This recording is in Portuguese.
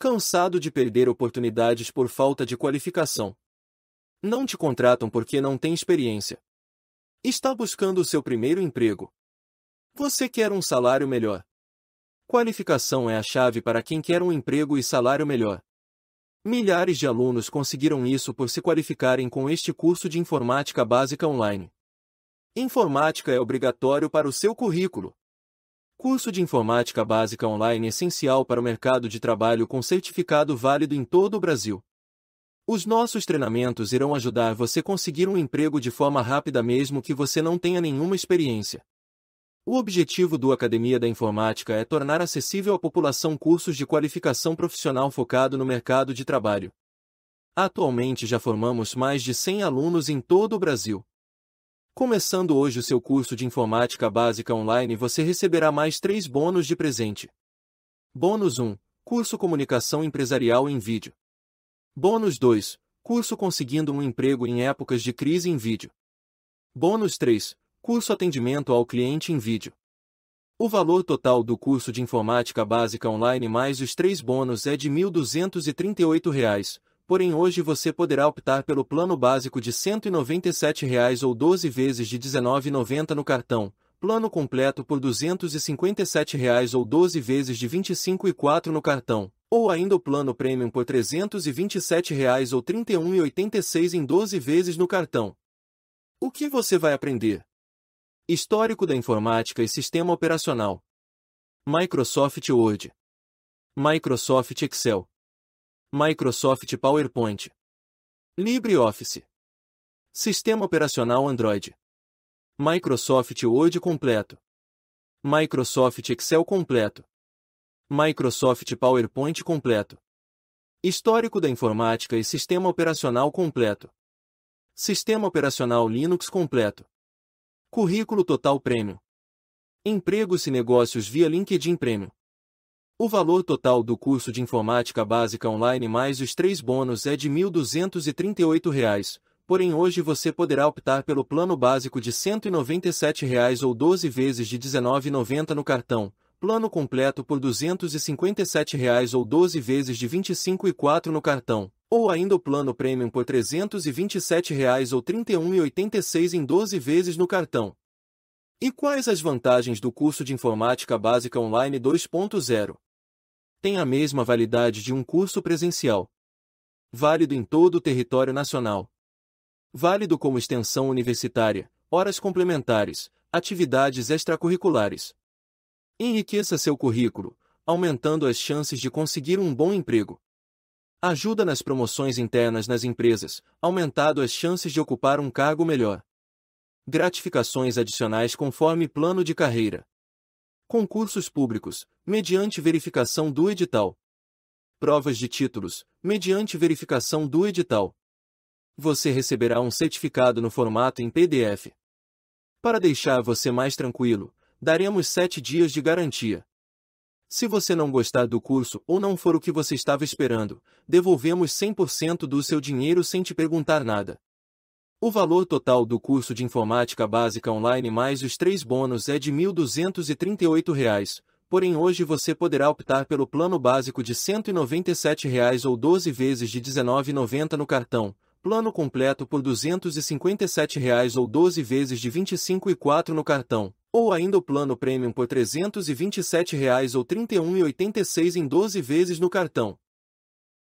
Cansado de perder oportunidades por falta de qualificação. Não te contratam porque não tem experiência. Está buscando o seu primeiro emprego. Você quer um salário melhor. Qualificação é a chave para quem quer um emprego e salário melhor. Milhares de alunos conseguiram isso por se qualificarem com este curso de informática básica online. Informática é obrigatório para o seu currículo. Curso de Informática Básica Online é essencial para o mercado de trabalho com certificado válido em todo o Brasil. Os nossos treinamentos irão ajudar você a conseguir um emprego de forma rápida mesmo que você não tenha nenhuma experiência. O objetivo do Academia da Informática é tornar acessível à população cursos de qualificação profissional focado no mercado de trabalho. Atualmente já formamos mais de 100 alunos em todo o Brasil. Começando hoje o seu curso de informática básica online, você receberá mais três bônus de presente. Bônus 1 Curso Comunicação Empresarial em Vídeo. Bônus 2 Curso Conseguindo um Emprego em Épocas de Crise em Vídeo. Bônus 3 Curso Atendimento ao Cliente em Vídeo. O valor total do curso de informática básica online mais os três bônus é de R$ 1.238, porém hoje você poderá optar pelo plano básico de R$ 197,00 ou 12 vezes de R$ 19,90 no cartão, plano completo por R$ 257,00 ou 12 vezes de R$ 25,04 no cartão, ou ainda o plano premium por R$ 327,00 ou R$ 31,86 em 12 vezes no cartão. O que você vai aprender? Histórico da Informática e Sistema Operacional Microsoft Word Microsoft Excel Microsoft PowerPoint, LibreOffice, Sistema Operacional Android, Microsoft Word completo, Microsoft Excel completo, Microsoft PowerPoint completo, Histórico da Informática e Sistema Operacional completo, Sistema Operacional Linux completo, Currículo Total Prêmio, Empregos e Negócios via LinkedIn Prêmio. O valor total do curso de informática básica online mais os três bônus é de R$ 1.238, porém hoje você poderá optar pelo plano básico de R$ 197,00 ou 12 vezes de R$ 19,90 no cartão, plano completo por R$ 257,00 ou 12 vezes de R$ 25,04 no cartão, ou ainda o plano premium por R$ 327,00 ou R$ 31,86 em 12 vezes no cartão. E quais as vantagens do curso de Informática Básica Online 2.0? tem a mesma validade de um curso presencial. Válido em todo o território nacional. Válido como extensão universitária, horas complementares, atividades extracurriculares. Enriqueça seu currículo, aumentando as chances de conseguir um bom emprego. Ajuda nas promoções internas nas empresas, aumentando as chances de ocupar um cargo melhor. Gratificações adicionais conforme plano de carreira concursos públicos, mediante verificação do edital. Provas de títulos, mediante verificação do edital. Você receberá um certificado no formato em PDF. Para deixar você mais tranquilo, daremos 7 dias de garantia. Se você não gostar do curso ou não for o que você estava esperando, devolvemos 100% do seu dinheiro sem te perguntar nada. O valor total do curso de informática básica online mais os três bônus é de R$ 1.238, porém hoje você poderá optar pelo plano básico de R$ 197 reais ou 12 vezes de R$ 19,90 no cartão, plano completo por R$ 257 reais ou 12 vezes de R$ 25,04 no cartão, ou ainda o plano premium por R$ 327 reais ou R$ 31,86 em 12 vezes no cartão.